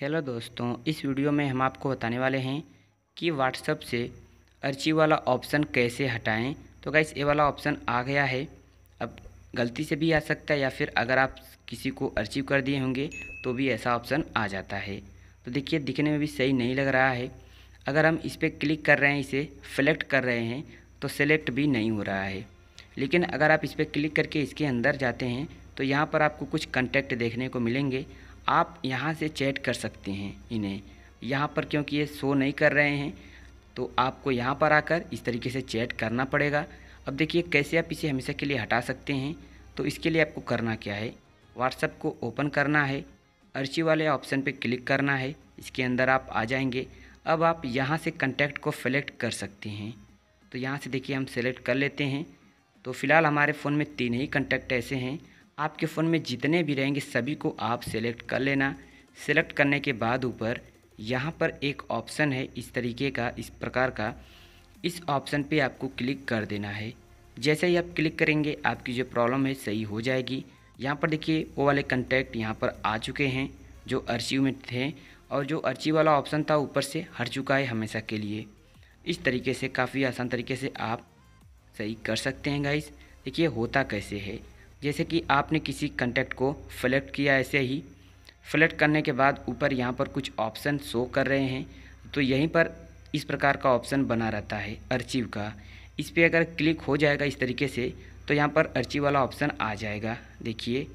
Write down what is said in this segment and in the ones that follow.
hello दोस्तों इस video में हम आपको बताने वाले हैं कि व्हाट्सअप से अर्ची वाला ऑप्शन कैसे हटाएं तो गाइस ये वाला ऑप्शन आ गया है अब गलती से भी आ सकता है या फिर अगर आप किसी को अर्चीव कर दिए होंगे तो भी ऐसा ऑप्शन आ जाता है तो देखिए दिखने में भी सही नहीं लग रहा है अगर हम इस पर क्लिक कर रहे हैं इसे सेलेक्ट कर रहे हैं तो सेलेक्ट भी नहीं हो रहा है लेकिन अगर आप इस पर क्लिक करके इसके अंदर जाते हैं तो यहाँ पर आपको कुछ कंटेक्ट देखने को मिलेंगे आप यहाँ से चैट कर सकते हैं इन्हें यहाँ पर क्योंकि ये शो नहीं कर रहे हैं तो आपको यहाँ पर आकर इस तरीके से चैट करना पड़ेगा अब देखिए कैसे आप इसे हमेशा के लिए हटा सकते हैं तो इसके लिए आपको करना क्या है व्हाट्सएप को ओपन करना है अर्ची वाले ऑप्शन पर क्लिक करना है इसके अंदर आप आ जाएंगे अब आप यहाँ से कंटैक्ट को सेलेक्ट कर सकते हैं तो यहाँ से देखिए हम सेलेक्ट कर लेते हैं तो फ़िलहाल हमारे फ़ोन में तीन ही कंटेक्ट ऐसे हैं आपके फ़ोन में जितने भी रहेंगे सभी को आप सेलेक्ट कर लेना सेलेक्ट करने के बाद ऊपर यहाँ पर एक ऑप्शन है इस तरीके का इस प्रकार का इस ऑप्शन पे आपको क्लिक कर देना है जैसे ही आप क्लिक करेंगे आपकी जो प्रॉब्लम है सही हो जाएगी यहाँ पर देखिए वो वाले कंटेक्ट यहाँ पर आ चुके हैं जो अर्चिव में थे और जो अर्ची वाला ऑप्शन था ऊपर से हट चुका है हमेशा के लिए इस तरीके से काफ़ी आसान तरीके से आप सही कर सकते हैं गाइस देखिए होता कैसे है जैसे कि आपने किसी कंटेक्ट को फ्लेक्ट किया ऐसे ही सेलेक्ट करने के बाद ऊपर यहाँ पर कुछ ऑप्शन शो कर रहे हैं तो यहीं पर इस प्रकार का ऑप्शन बना रहता है अर्चिव का इस पर अगर क्लिक हो जाएगा इस तरीके से तो यहाँ पर अर्चिव वाला ऑप्शन आ जाएगा देखिए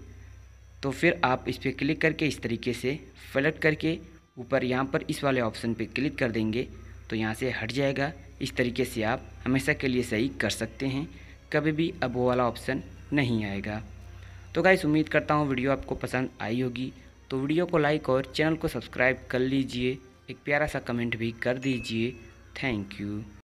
तो फिर आप इस पर क्लिक करके इस तरीके से सेलेक्ट करके ऊपर यहाँ पर इस वाले ऑप्शन पर क्लिक कर देंगे तो यहाँ से हट जाएगा इस तरीके से आप हमेशा के लिए सही कर सकते हैं कभी भी अब वो वाला ऑप्शन नहीं आएगा तो गाइस उम्मीद करता हूँ वीडियो आपको पसंद आई होगी तो वीडियो को लाइक और चैनल को सब्सक्राइब कर लीजिए एक प्यारा सा कमेंट भी कर दीजिए थैंक यू